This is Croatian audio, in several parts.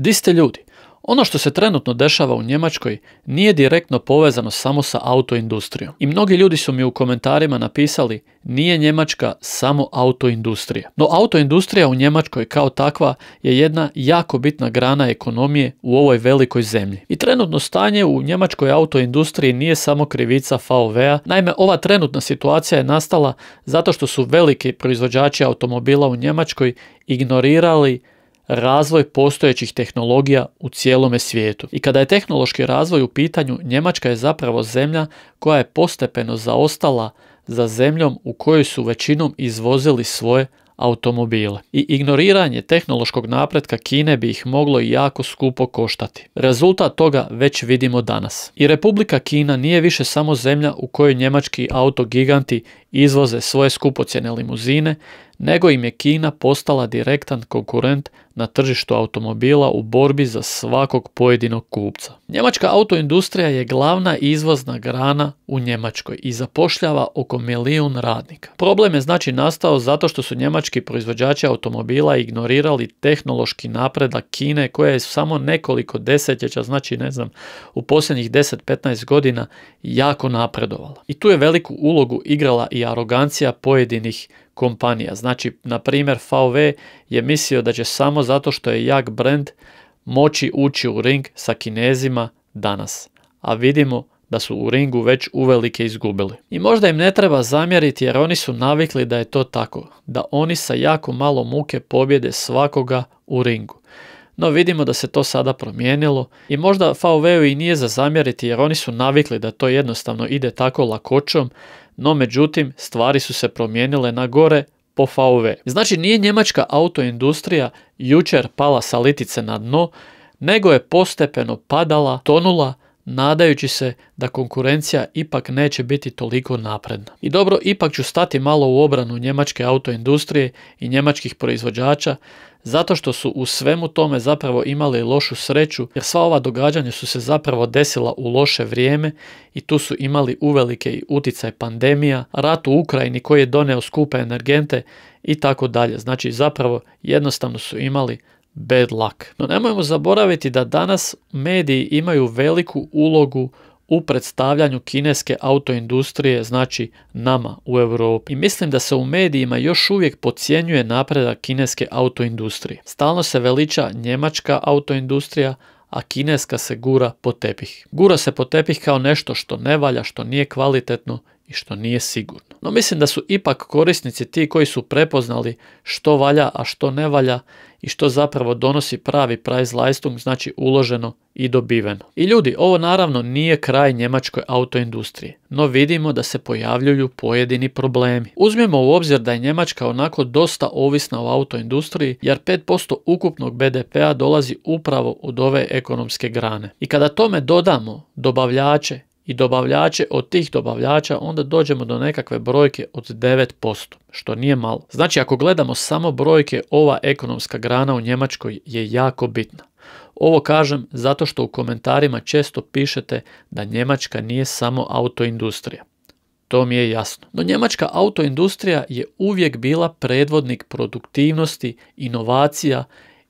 Di ste ljudi? Ono što se trenutno dešava u Njemačkoj nije direktno povezano samo sa autoindustrijom. I mnogi ljudi su mi u komentarima napisali nije Njemačka samo autoindustrija. No autoindustrija u Njemačkoj kao takva je jedna jako bitna grana ekonomije u ovoj velikoj zemlji. I trenutno stanje u njemačkoj autoindustriji nije samo krivica VV-a. Naime, ova trenutna situacija je nastala zato što su veliki proizvođači automobila u Njemačkoj ignorirali razvoj postojećih tehnologija u cijelome svijetu. I kada je tehnološki razvoj u pitanju, Njemačka je zapravo zemlja koja je postepeno zaostala za zemljom u kojoj su većinom izvozili svoje automobile. I ignoriranje tehnološkog napretka Kine bi ih moglo jako skupo koštati. Rezultat toga već vidimo danas. I Republika Kina nije više samo zemlja u kojoj njemački autogiganti izvoze svoje skupocjene limuzine, nego im je Kina postala direktan konkurent na tržištu automobila u borbi za svakog pojedinog kupca. Njemačka autoindustrija je glavna izvozna grana u Njemačkoj i zapošljava oko milijun radnika. Problem je znači nastao zato što su njemački proizvođači automobila ignorirali tehnološki napredak Kine koja je samo nekoliko desetljeća, znači ne znam, u posljednjih 10-15 godina jako napredovala. I tu je veliku ulogu igrala i arogancija pojedinih kompanija. Znači, na primjer, VW je mislio da će samo zato što je jak brand moći ući u ring sa kinezima danas. A vidimo da su u ringu već uvelike izgubili. I možda im ne treba zamjeriti jer oni su navikli da je to tako, da oni sa jako malo muke pobjede svakoga u ringu. No vidimo da se to sada promijenilo i možda VW-u i nije za zamjeriti jer oni su navikli da to jednostavno ide tako lakoćom, no međutim stvari su se promijenile na gore po VW. Znači nije njemačka autoindustrija jučer pala sa litice na dno, nego je postepeno padala, tonula, nadajući se da konkurencija ipak neće biti toliko napredna. I dobro, ipak ću stati malo u obranu njemačke autoindustrije i njemačkih proizvođača, zato što su u svemu tome zapravo imali lošu sreću, jer sva ova događanja su se zapravo desila u loše vrijeme i tu su imali uvelike i uticaj pandemija, rat u Ukrajini koji je doneo skupe energente i tako dalje. Znači zapravo jednostavno su imali bad luck. No nemojmo zaboraviti da danas mediji imaju veliku ulogu u predstavljanju kineske autoindustrije, znači nama u Europi. I mislim da se u medijima još uvijek podcjenjuje napredak kineske autoindustrije. Stalno se veliča njemačka autoindustrija, a kineska se gura po tepih. Gura se po tepih kao nešto što ne valja, što nije kvalitetno i što nije sigurno. No mislim da su ipak korisnici ti koji su prepoznali što valja, a što ne valja i što zapravo donosi pravi price leistung, znači uloženo i dobiveno. I ljudi, ovo naravno nije kraj njemačkoj autoindustrije. no vidimo da se pojavljuju pojedini problemi. Uzmimo u obzir da je Njemačka onako dosta ovisna o autoindustriji, jer 5% ukupnog BDP-a dolazi upravo od ove ekonomske grane. I kada tome dodamo dobavljače i dobavljače od tih dobavljača, onda dođemo do nekakve brojke od 9%, što nije malo. Znači, ako gledamo samo brojke, ova ekonomska grana u Njemačkoj je jako bitna. Ovo kažem zato što u komentarima često pišete da Njemačka nije samo autoindustrija. To mi je jasno. No njemačka autoindustrija je uvijek bila predvodnik produktivnosti, inovacija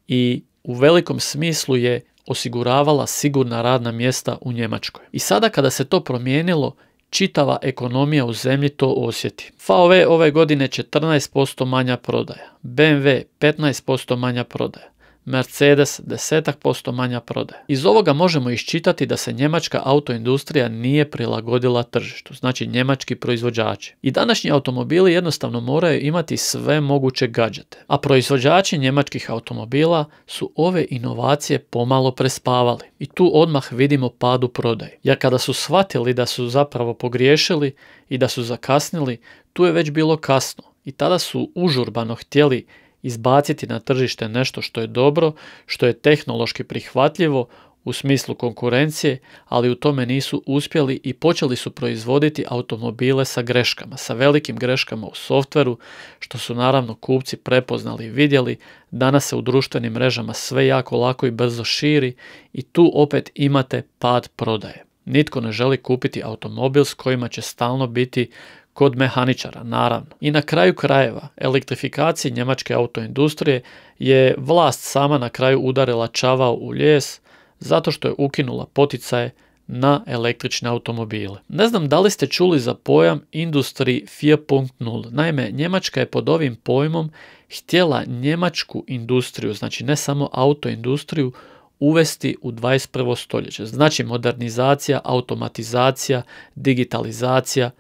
i u velikom smislu je osiguravala sigurna radna mjesta u Njemačkoj. I sada kada se to promijenilo, čitava ekonomija u zemlji to osjeti. VW ove godine 14% manja prodaja, BMW 15% manja prodaja, Mercedes desetak posto manja prodaje. Iz ovoga možemo iščitati da se njemačka autoindustrija nije prilagodila tržištu, znači njemački proizvođači. I današnji automobili jednostavno moraju imati sve moguće gadžete, a proizvođači njemačkih automobila su ove inovacije pomalo prespavali. I tu odmah vidimo padu prodaj. Jer kada su shvatili da su zapravo pogriješili i da su zakasnili, tu je već bilo kasno i tada su užurbano htjeli izbaciti na tržište nešto što je dobro, što je tehnološki prihvatljivo u smislu konkurencije, ali u tome nisu uspjeli i počeli su proizvoditi automobile sa greškama, sa velikim greškama u softveru, što su naravno kupci prepoznali i vidjeli, danas se u društvenim mrežama sve jako lako i brzo širi i tu opet imate pad prodaje. Nitko ne želi kupiti automobil s kojima će stalno biti kod mehaničara, naravno. I na kraju krajeva, elektrifikacije njemačke autoindustrije je vlast sama na kraju udarila čavao u ljes zato što je ukinula poticaje na električne automobile. Ne znam da li ste čuli za pojam Industri 4.0. Naime, Njemačka je pod ovim pojmom htjela njemačku industriju, znači ne samo autoindustriju, uvesti u 21. stoljeće. Znači modernizacija, automatizacija, digitalizacija,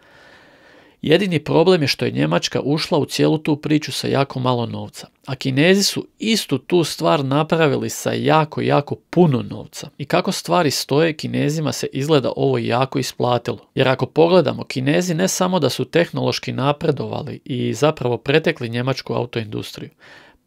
Jedini problem je što je Njemačka ušla u cijelu tu priču sa jako malo novca. A Kinezi su istu tu stvar napravili sa jako, jako puno novca. I kako stvari stoje, Kinezima se izgleda ovo jako isplatilo. Jer ako pogledamo, Kinezi ne samo da su tehnološki napredovali i zapravo pretekli njemačku autoindustriju,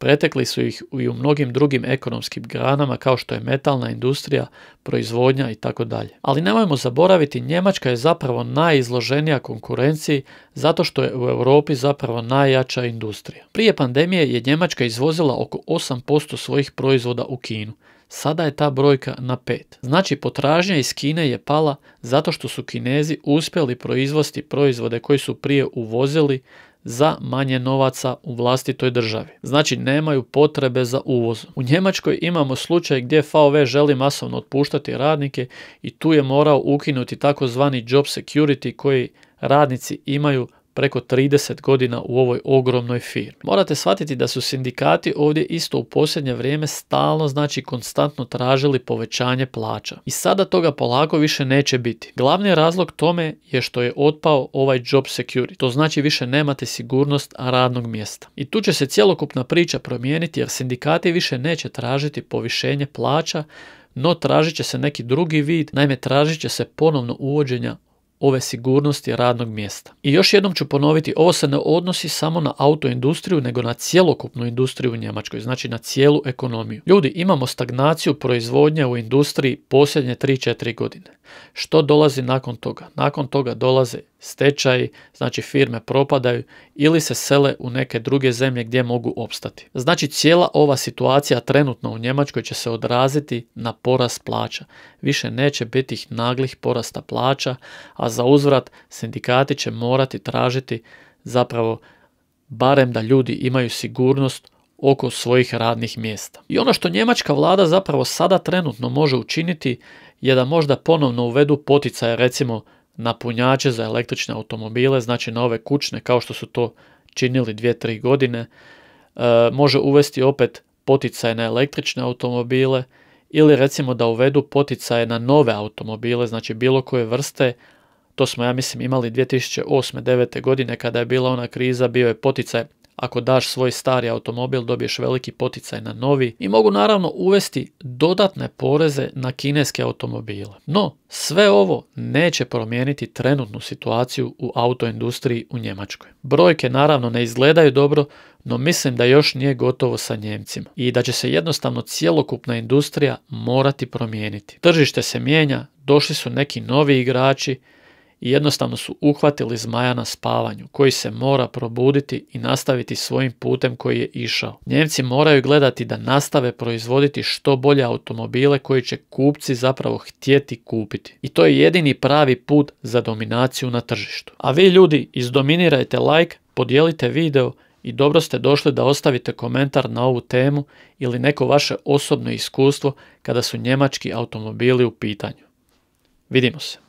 Pretekli su ih i u mnogim drugim ekonomskim granama kao što je metalna industrija, proizvodnja i tako dalje. Ali nemojmo zaboraviti, Njemačka je zapravo najizloženija konkurenciji zato što je u Europi zapravo najjača industrija. Prije pandemije je Njemačka izvozila oko 8% svojih proizvoda u Kinu. Sada je ta brojka na 5. Znači potražnja iz Kine je pala zato što su Kinezi uspjeli proizvesti proizvode koji su prije uvozili za manje novaca u vlastitoj državi. Znači nemaju potrebe za uvoz. U Njemačkoj imamo slučaj gdje VV želi masovno otpuštati radnike i tu je morao ukinuti takozvani job security koji radnici imaju preko 30 godina u ovoj ogromnoj firmi. Morate shvatiti da su sindikati ovdje isto u posljednje vrijeme stalno, znači konstantno tražili povećanje plaća. I sada toga polako više neće biti. Glavni razlog tome je što je otpao ovaj job security. To znači više nemate sigurnost radnog mjesta. I tu će se cjelokupna priča promijeniti jer sindikati više neće tražiti povišenje plaća no tražit će se neki drugi vid, naime tražit će se ponovno uvođenja ove sigurnosti radnog mjesta. I još jednom ću ponoviti, ovo se ne odnosi samo na autoindustriju, nego na cjelokupnu industriju u Njemačkoj, znači na cijelu ekonomiju. Ljudi, imamo stagnaciju proizvodnje u industriji posljednje 3-4 godine. Što dolazi nakon toga? Nakon toga dolaze stečaj, znači firme propadaju ili se sele u neke druge zemlje gdje mogu opstati. Znači cijela ova situacija trenutno u Njemačkoj će se odraziti na porast plaća. Više neće biti naglih porasta plaća, a za uzvrat sindikati će morati tražiti zapravo barem da ljudi imaju sigurnost oko svojih radnih mjesta. I ono što njemačka vlada zapravo sada trenutno može učiniti je da možda ponovno uvedu poticaje recimo napunjače za električne automobile, znači na ove kućne kao što su to činili 2-3 godine, e, može uvesti opet poticaj na električne automobile ili recimo da uvedu poticaje na nove automobile, znači bilo koje vrste, to smo ja mislim imali 2008. 9. godine kada je bila ona kriza, bio je poticaj ako daš svoj stari automobil dobiješ veliki poticaj na novi i mogu naravno uvesti dodatne poreze na kineske automobile. No, sve ovo neće promijeniti trenutnu situaciju u autoindustriji u Njemačkoj. Brojke naravno ne izgledaju dobro, no mislim da još nije gotovo sa Njemcima i da će se jednostavno cjelokupna industrija morati promijeniti. Tržište se mijenja, došli su neki novi igrači, i jednostavno su uhvatili zmaja na spavanju, koji se mora probuditi i nastaviti svojim putem koji je išao. Njemci moraju gledati da nastave proizvoditi što bolje automobile koji će kupci zapravo htjeti kupiti. I to je jedini pravi put za dominaciju na tržištu. A vi ljudi izdominirajte like, podijelite video i dobro ste došli da ostavite komentar na ovu temu ili neko vaše osobno iskustvo kada su njemački automobili u pitanju. Vidimo se.